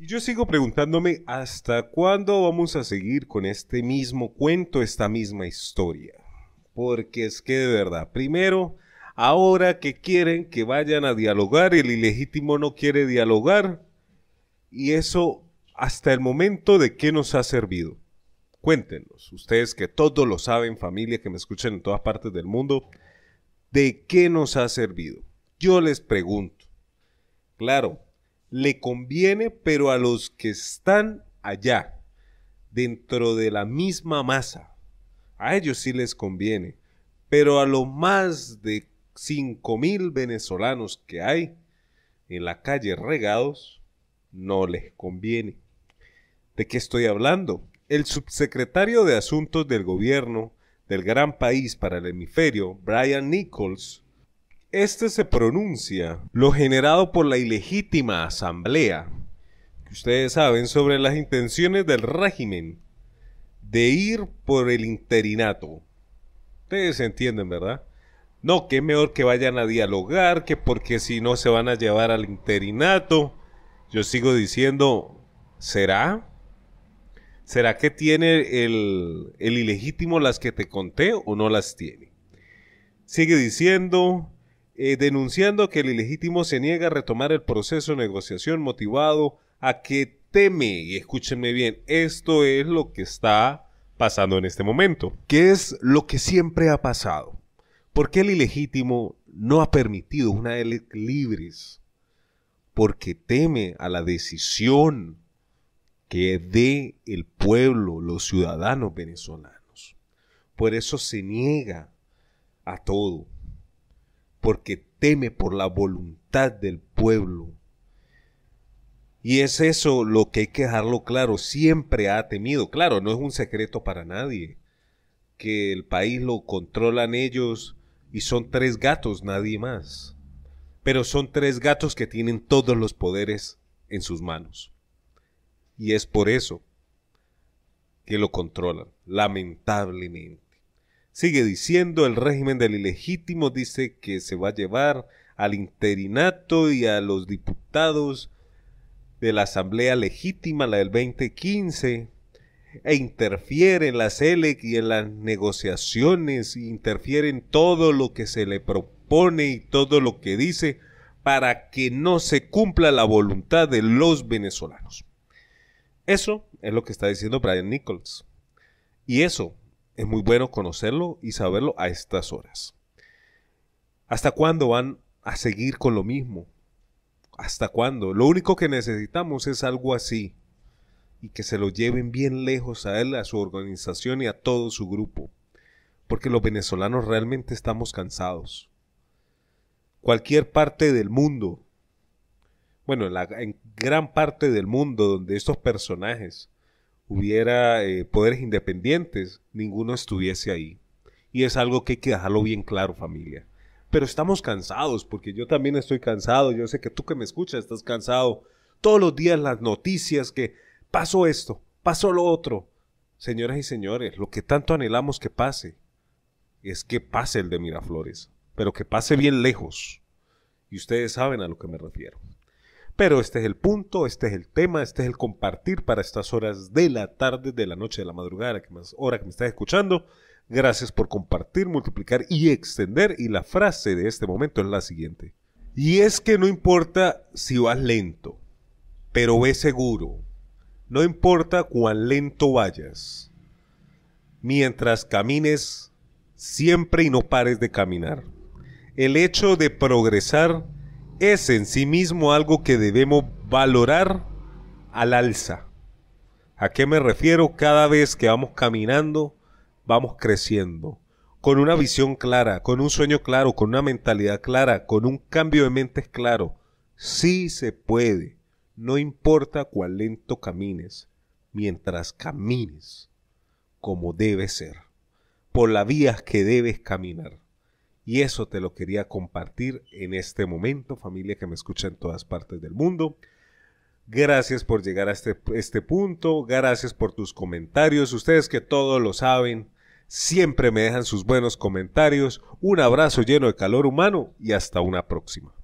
Y yo sigo preguntándome hasta cuándo vamos a seguir con este mismo cuento, esta misma historia. Porque es que de verdad, primero, ahora que quieren que vayan a dialogar, el ilegítimo no quiere dialogar. Y eso hasta el momento de qué nos ha servido. Cuéntenos, ustedes que todos lo saben, familia que me escuchan en todas partes del mundo, de qué nos ha servido. Yo les pregunto, claro, le conviene, pero a los que están allá, dentro de la misma masa, a ellos sí les conviene, pero a los más de 5 mil venezolanos que hay en la calle regados, no les conviene. ¿De qué estoy hablando? El subsecretario de Asuntos del Gobierno del gran país para el hemisferio, Brian Nichols, este se pronuncia lo generado por la ilegítima asamblea, que ustedes saben, sobre las intenciones del régimen de ir por el interinato. Ustedes entienden, ¿verdad? No, que es mejor que vayan a dialogar, que porque si no se van a llevar al interinato. Yo sigo diciendo, ¿será? ¿Será que tiene el, el ilegítimo las que te conté o no las tiene? Sigue diciendo, eh, denunciando que el ilegítimo se niega a retomar el proceso de negociación motivado a que teme, y escúchenme bien, esto es lo que está pasando en este momento. que es lo que siempre ha pasado? porque el ilegítimo no ha permitido una elección libres? Porque teme a la decisión que dé el pueblo, los ciudadanos venezolanos. Por eso se niega a todo porque teme por la voluntad del pueblo. Y es eso lo que hay que dejarlo claro, siempre ha temido, claro, no es un secreto para nadie, que el país lo controlan ellos y son tres gatos, nadie más. Pero son tres gatos que tienen todos los poderes en sus manos. Y es por eso que lo controlan, lamentablemente. Sigue diciendo, el régimen del ilegítimo dice que se va a llevar al interinato y a los diputados de la Asamblea Legítima, la del 2015, e interfiere en las elecciones y en las negociaciones, e interfiere en todo lo que se le propone y todo lo que dice para que no se cumpla la voluntad de los venezolanos. Eso es lo que está diciendo Brian Nichols. Y eso es muy bueno conocerlo y saberlo a estas horas. ¿Hasta cuándo van a seguir con lo mismo? ¿Hasta cuándo? Lo único que necesitamos es algo así y que se lo lleven bien lejos a él, a su organización y a todo su grupo, porque los venezolanos realmente estamos cansados. Cualquier parte del mundo, bueno, en, gran parte del mundo donde estos personajes hubiera eh, poderes independientes, ninguno estuviese ahí. Y es algo que hay que dejarlo bien claro, familia. Pero estamos cansados, porque yo también estoy cansado, yo sé que tú que me escuchas estás cansado. Todos los días las noticias que pasó esto, pasó lo otro. Señoras y señores, lo que tanto anhelamos que pase es que pase el de Miraflores, pero que pase bien lejos. Y ustedes saben a lo que me refiero. Pero este es el punto, este es el tema, este es el compartir para estas horas de la tarde, de la noche, de la madrugada, que más hora que me estás escuchando. Gracias por compartir, multiplicar y extender. Y la frase de este momento es la siguiente. Y es que no importa si vas lento, pero ve seguro. No importa cuán lento vayas. Mientras camines, siempre y no pares de caminar. El hecho de progresar es en sí mismo algo que debemos valorar al alza. ¿A qué me refiero? Cada vez que vamos caminando, vamos creciendo, con una visión clara, con un sueño claro, con una mentalidad clara, con un cambio de mentes claro. Sí se puede, no importa cuán lento camines, mientras camines como debe ser, por las vías que debes caminar. Y eso te lo quería compartir en este momento, familia que me escucha en todas partes del mundo. Gracias por llegar a este, este punto, gracias por tus comentarios, ustedes que todos lo saben, siempre me dejan sus buenos comentarios, un abrazo lleno de calor humano y hasta una próxima.